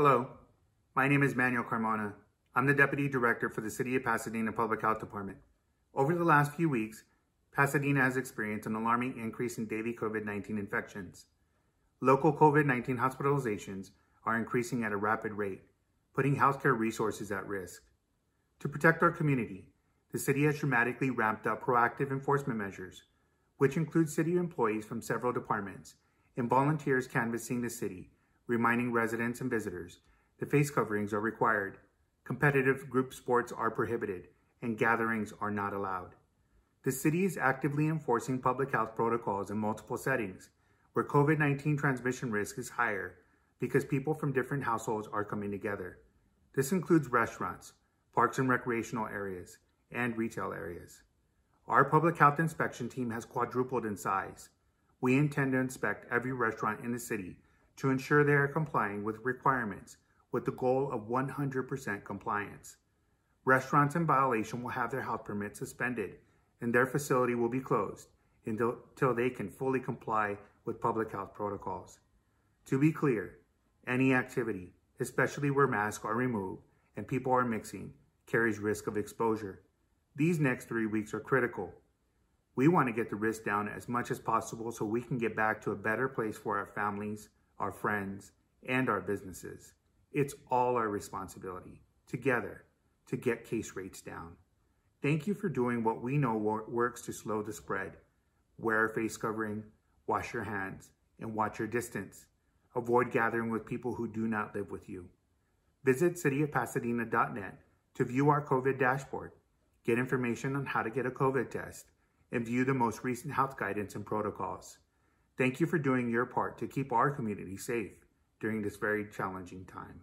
Hello, my name is Manuel Carmona. I'm the Deputy Director for the City of Pasadena Public Health Department. Over the last few weeks, Pasadena has experienced an alarming increase in daily COVID-19 infections. Local COVID-19 hospitalizations are increasing at a rapid rate, putting healthcare resources at risk. To protect our community, the city has dramatically ramped up proactive enforcement measures, which include city employees from several departments and volunteers canvassing the city reminding residents and visitors the face coverings are required, competitive group sports are prohibited, and gatherings are not allowed. The city is actively enforcing public health protocols in multiple settings where COVID 19 transmission risk is higher because people from different households are coming together. This includes restaurants, parks and recreational areas, and retail areas. Our public health inspection team has quadrupled in size. We intend to inspect every restaurant in the city to ensure they are complying with requirements with the goal of 100% compliance. Restaurants in violation will have their health permit suspended and their facility will be closed until they can fully comply with public health protocols. To be clear, any activity, especially where masks are removed and people are mixing, carries risk of exposure. These next three weeks are critical. We want to get the risk down as much as possible so we can get back to a better place for our families, our friends, and our businesses. It's all our responsibility, together, to get case rates down. Thank you for doing what we know works to slow the spread. Wear a face covering, wash your hands, and watch your distance. Avoid gathering with people who do not live with you. Visit cityofpasadena.net to view our COVID dashboard, get information on how to get a COVID test, and view the most recent health guidance and protocols. Thank you for doing your part to keep our community safe during this very challenging time.